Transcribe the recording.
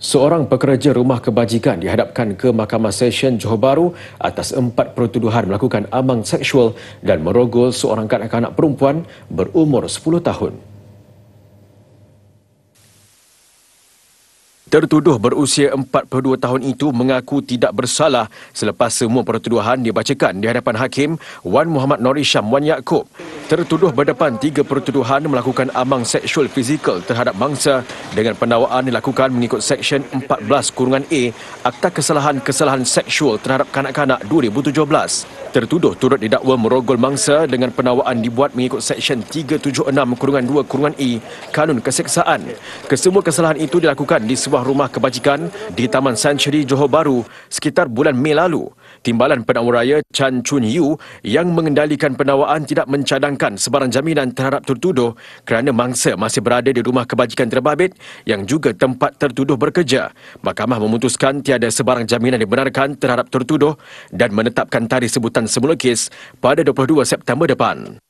Seorang pekerja rumah kebajikan dihadapkan ke Mahkamah sesyen Johor Bahru atas empat pertuduhan melakukan amang seksual dan merogol seorang kanak-kanak perempuan berumur 10 tahun. Tertuduh berusia 42 tahun itu mengaku tidak bersalah selepas semua pertuduhan dibacakan di hadapan hakim Wan Muhammad Norisham Wan Yaakob tertuduh berdepan tiga pertuduhan melakukan amang seksual fizikal terhadap mangsa dengan pendawaan dilakukan mengikut Seksyen 14 Kurungan A Akta Kesalahan-Kesalahan Seksual Terhadap Kanak-Kanak 2017. Tertuduh turut didakwa merogol mangsa dengan pendawaan dibuat mengikut Seksyen 376 Kurungan 2 Kurungan A Kanun Keseksaan. Kesemua kesalahan itu dilakukan di sebuah rumah kebajikan di Taman Sanctuary Johor Bahru sekitar bulan Mei lalu. Timbalan Penawar Raya Chan Chun Yu yang mengendalikan penawaan tidak mencadangkan sebarang jaminan terhadap tertuduh kerana mangsa masih berada di rumah kebajikan terbabit yang juga tempat tertuduh bekerja. Mahkamah memutuskan tiada sebarang jaminan dibenarkan terhadap tertuduh dan menetapkan tarikh sebutan semula kes pada 22 September depan.